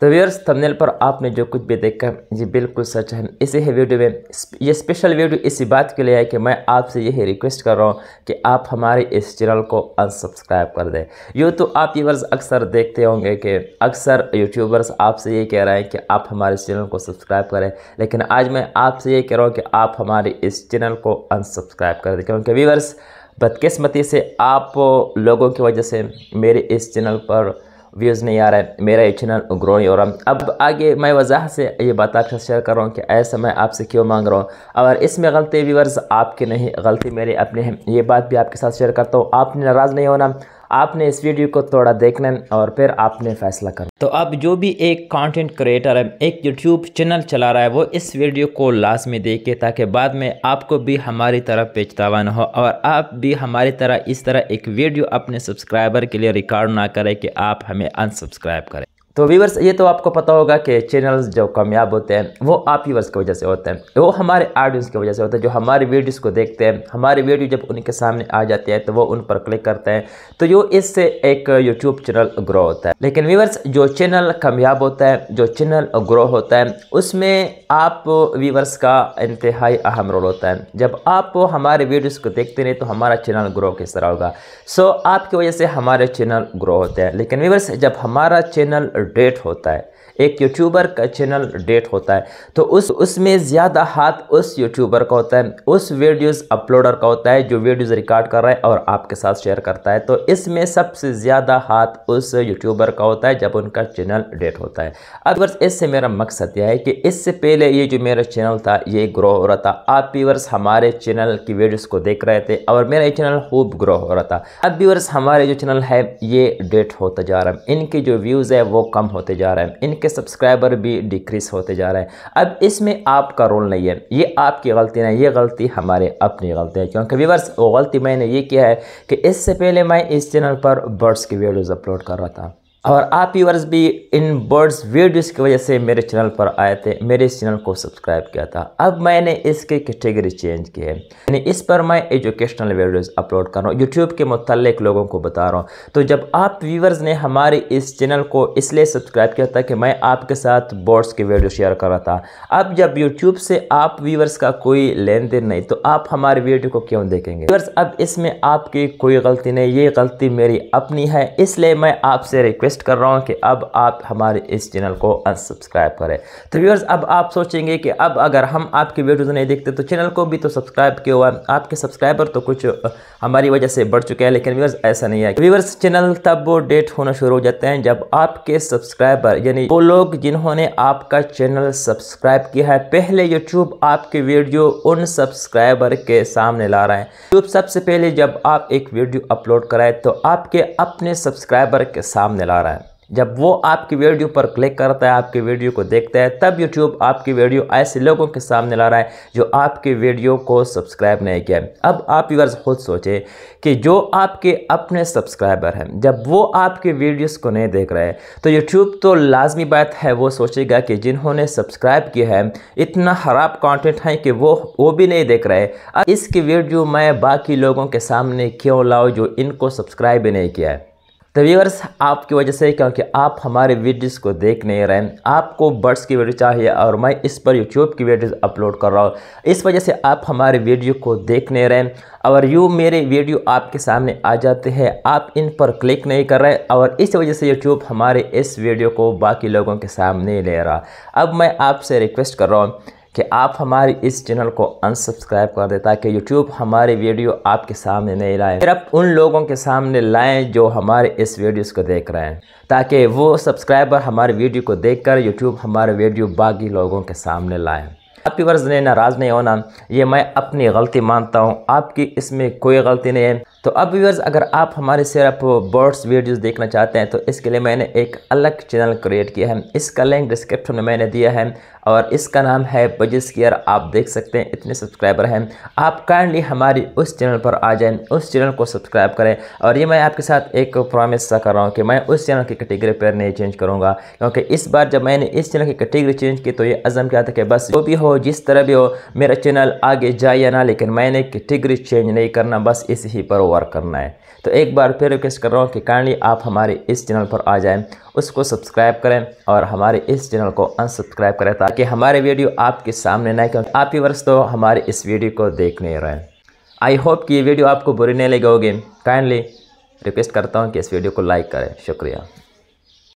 तो व्यवर्स थंबनेल पर आपने जो कुछ भी देखा ये बिल्कुल सच है इसी है वीडियो में ये स्पेशल वीडियो इसी बात के लिए है कि मैं आपसे यही रिक्वेस्ट कर रहा हूँ कि आप हमारे इस चैनल को अनसब्सक्राइब कर दें यूँ तो आप वर्ष अक्सर देखते होंगे कि अक्सर यूट्यूबर्स आपसे ये कह रहे हैं कि आप हमारे चैनल को सब्सक्राइब करें लेकिन आज मैं आपसे ये कह रहा हूँ कि आप हमारे इस चैनल को अनसब्सक्राइब कर दें क्योंकि व्यवर्स बदकस्मती से आप लोगों की वजह से मेरे इस चैनल पर व्यूज़ नहीं आ रहा है मेरा ये चैनल ग्रो नहीं हो रहा अब आगे मैं वजह से ये बात आपके साथ शेयर कर रहा हूँ कि ऐसा मैं आपसे क्यों मांग रहा हूँ और इसमें गलती व्यूवर्स आपकी नहीं गलती मेरी अपनी हैं ये बात भी आपके साथ शेयर करता हूँ आपने नाराज़ नहीं होना आपने इस वीडियो को थोड़ा देखना और फिर आपने फैसला करना तो अब जो भी एक कंटेंट क्रिएटर है एक यूट्यूब चैनल चला रहा है वो इस वीडियो को लास्ट में देखे ताकि बाद में आपको भी हमारी तरह पेचतावा ना हो और आप भी हमारी तरह इस तरह एक वीडियो अपने सब्सक्राइबर के लिए रिकॉर्ड ना करें कि आप हमें अनसब्सक्राइब करें तो व्यूवर्स ये तो आपको पता होगा कि चैनल्स जो कामयाब होते हैं वो आप व्यूवर्स की वजह से होते हैं वो हमारे ऑडियंस की वजह से होते हैं जो हमारे वीडियोस को देखते हैं हमारे वीडियो जब उनके सामने आ जाते हैं तो वो उन पर क्लिक करते हैं तो यो इससे एक यूट्यूब चैनल ग्रो होता है लेकिन व्यूवर्स जो चैनल कामयाब होता है जो चैनल ग्रो होता है उसमें आप व्यूवर्स का इंतहाई अहम रोल होता है जब आप हमारे वीडियोज़ को देखते रहे तो हमारा चैनल ग्रो किस तरह होगा सो आपकी वजह से हमारे चैनल ग्रो होते हैं लेकिन व्यूवर्स जब हमारा चैनल डेट होता है एक यूट्यूबर का चैनल डेट होता है तो उस उसमें ज़्यादा हाथ उस यूट्यूबर का होता है उस वीडियोस अपलोडर का होता है जो वीडियोस रिकॉर्ड कर रहा है और आपके साथ शेयर करता है तो इसमें सबसे ज़्यादा हाथ उस यूट्यूबर का होता है जब उनका चैनल डेट होता है अब वर्ष इससे मेरा मकसद यह है कि इससे पहले ये जो मेरा चैनल था ये ग्रो हो रहा था आप व्यूवर्स हमारे चैनल की वीडियोज़ को देख रहे थे और मेरा ये चैनल खूब ग्रो हो रहा था अब भी हमारे जो चैनल है ये डेट होता जा रहा है इनके जो व्यूज़ है वो कम होते जा रहे हैं इनके सब्सक्राइबर भी डिक्रीज़ होते जा रहे हैं अब इसमें आपका रोल नहीं है ये आपकी गलती नहीं ये गलती हमारे अपनी गलती है क्योंकि व्यूवर्स वो गलती मैंने ये किया है कि इससे पहले मैं इस चैनल पर बर्ड्स की वीडियोज़ अपलोड कर रहा था और आप यूवर्स भी इन बर्ड्स वीडियोस की वजह से मेरे चैनल पर आए थे मेरे इस चैनल को सब्सक्राइब किया था अब मैंने इसके कैटेगरी चेंज की है यानी इस पर मैं एजुकेशनल वीडियोस अपलोड कर रहा हूँ यूट्यूब के मतलब लोगों को बता रहा हूँ तो जब आप व्यूवर्स ने हमारे इस चैनल को इसलिए सब्सक्राइब किया था कि मैं आपके साथ बर्ड्स की वीडियो शेयर कर रहा था अब जब यूट्यूब से आप व्यूवर्स का कोई लेन देन नहीं तो आप हमारे वीडियो को क्यों देखेंगे व्यूवर्स अब इसमें आपकी कोई गलती नहीं ये गलती मेरी अपनी है इसलिए मैं आपसे रिक्वेस्ट रिक्वेस्ट कर रहा हूँ कि अब आप हमारे इस चैनल को अनसब्सक्राइब करें तो व्यूअर्स अब आप सोचेंगे कि अब अगर हम आपकी वीडियोज़ नहीं देखते तो चैनल को भी तो सब्सक्राइब किया हुआ आपके सब्सक्राइबर तो कुछ हमारी वजह से बढ़ चुके हैं लेकिन व्यूअर्स ऐसा नहीं है व्यूअर्स चैनल तब वो डेट होना शुरू हो जाते हैं जब आपके सब्सक्राइबर यानी वो लोग जिन्होंने आपका चैनल सब्सक्राइब किया है पहले यूट्यूब आपकी वीडियो उन सब्सक्राइबर के सामने ला रहे हैं यूट्यूब सबसे पहले जब आप एक वीडियो अपलोड कराए तो आपके अपने सब्सक्राइबर के सामने ला आ रहा है जब वो आपकी वीडियो पर क्लिक करता है आपकी वीडियो को देखता है तब यूट्यूब आपकी वीडियो ऐसे लोगों के सामने ला रहा है जो आपकी वीडियो को सब्सक्राइब नहीं किया अब आप यूर्स खुद सोचें कि जो आपके अपने सब्सक्राइबर हैं जब वो आपके वीडियोस को नहीं देख रहे तो यूट्यूब तो लाजमी बात है वो सोचेगा कि जिन्होंने सब्सक्राइब किया है इतना ख़राब कॉन्टेंट है कि वो वो भी नहीं देख रहे इसकी वीडियो मैं बाकी लोगों के सामने क्यों लाऊँ जो इनको सब्सक्राइब नहीं किया है तो व्यूअर्स आपकी वजह से क्योंकि आप हमारे वीडियोस को देख नहीं रहे आपको बर्ड्स की वीडियो चाहिए और मैं इस पर यूट्यूब की वीडियोस अपलोड कर रहा हूँ इस वजह से आप हमारे वीडियो को देख नहीं रहे और यू मेरे वीडियो आपके सामने आ जाते हैं आप इन पर क्लिक नहीं कर रहे और इस वजह से यूट्यूब हमारे इस वीडियो को बाकी लोगों के सामने ले रहा अब मैं आपसे रिक्वेस्ट कर रहा हूँ कि आप हमारे इस चैनल को अनसब्सक्राइब कर दें ताकि यूट्यूब हमारे वीडियो आपके सामने नहीं लाए सिर्फ उन लोगों के सामने लाएँ जो हमारे इस वीडियोस को देख रहे हैं ताकि वो सब्सक्राइबर हमारे वीडियो को देखकर यूट्यूब हमारे वीडियो बाकी लोगों के सामने लाएँ आपकी वर्ज ने नाराज़ नहीं होना ये मैं अपनी गलती मानता हूँ आपकी इसमें कोई गलती नहीं है तो अब व्यवर्स अगर आप हमारे सिर्फ बर्ड्स वीडियोस देखना चाहते हैं तो इसके लिए मैंने एक अलग चैनल क्रिएट किया है इसका लिंक डिस्क्रिप्शन में मैंने दिया है और इसका नाम है बजिस केयर आप देख सकते हैं इतने सब्सक्राइबर हैं आप काइंडली हमारी उस चैनल पर आ जाएं उस चैनल को सब्सक्राइब करें और ये मैं आपके साथ एक प्रॉमिस सा कर रहा हूँ कि मैं उस चैनल की कैटेगरी पर नहीं चेंज करूँगा क्योंकि इस बार जब मैंने इस चैनल की कैटेगरी चेंज की तो ये अज़म किया था कि बस जो भी हो जिस तरह भी हो मेरा चैनल आगे जाए या ना लेकिन मैंने कैटेगरी चेंज नहीं करना बस इसी ही पर वर्क करना है तो एक बार फिर रिक्वेस्ट कर रहा हूँ कि काइंडली आप हमारे इस चैनल पर आ जाएँ उसको सब्सक्राइब करें और हमारे इस चैनल को अनसब्सक्राइब करें ताकि ताकि हमारे वीडियो आपके सामने ना क्यों आप ही वर्ष तो हमारे इस वीडियो को देख नहीं रहे आई होप कि ये वीडियो आपको बुरी नहीं लगे होगी काइंडली रिक्वेस्ट करता हूँ कि इस वीडियो को लाइक करें शुक्रिया